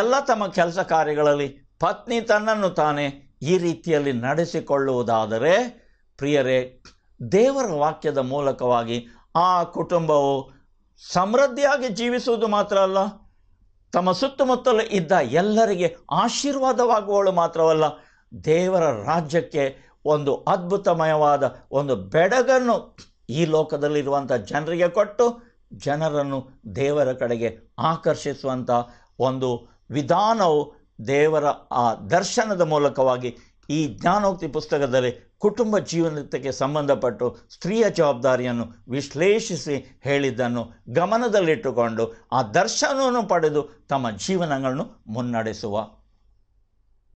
ಎಲ್ಲ ತಮ್ಮ ಕೆಲಸ ಕಾರ್ಯಗಳಲ್ಲಿ ಪತ್ನಿ ತನ್ನನ್ನು ತಾನೇ ಈ ರೀತಿಯಲ್ಲಿ ನಡೆಸಿಕೊಳ್ಳುವುದಾದರೆ ಪ್ರಿಯರೇ ದೇವರ ವಾಕ್ಯದ ಮೂಲಕವಾಗಿ ಆ ಕುಟುಂಬವು ಸಮೃದ್ಧಿಯಾಗಿ ಜೀವಿಸುವುದು ಮಾತ್ರ ಅಲ್ಲ ತಮ್ಮ ಸುತ್ತಮುತ್ತಲು ಇದ್ದ ಎಲ್ಲರಿಗೆ ಆಶೀರ್ವಾದವಾಗುವಳು ಮಾತ್ರವಲ್ಲ ದೇವರ ರಾಜ್ಯಕ್ಕೆ ಒಂದು ಅದ್ಭುತಮಯವಾದ ಒಂದು ಬೆಡಗನ್ನು ಈ ಲೋಕದಲ್ಲಿರುವಂಥ ಜನರಿಗೆ ಕೊಟ್ಟು ಜನರನ್ನು ದೇವರ ಕಡೆಗೆ ಆಕರ್ಷಿಸುವಂಥ ಒಂದು ವಿಧಾನವು ದೇವರ ಆ ದರ್ಶನದ ಮೂಲಕವಾಗಿ ಈ ಜ್ಞಾನೋಕ್ತಿ ಪುಸ್ತಕದಲ್ಲಿ ಕುಟುಂಬ ಜೀವನಕ್ಕೆ ಸಂಬಂಧಪಟ್ಟು ಸ್ತ್ರೀಯ ಜವಾಬ್ದಾರಿಯನ್ನು ವಿಶ್ಲೇಷಿಸಿ ಹೇಳಿದ್ದನ್ನು ಗಮನದಲ್ಲಿಟ್ಟುಕೊಂಡು ಆ ದರ್ಶನವನ್ನು ಪಡೆದು ತಮ್ಮ ಜೀವನಗಳನ್ನು ಮುನ್ನಡೆಸುವ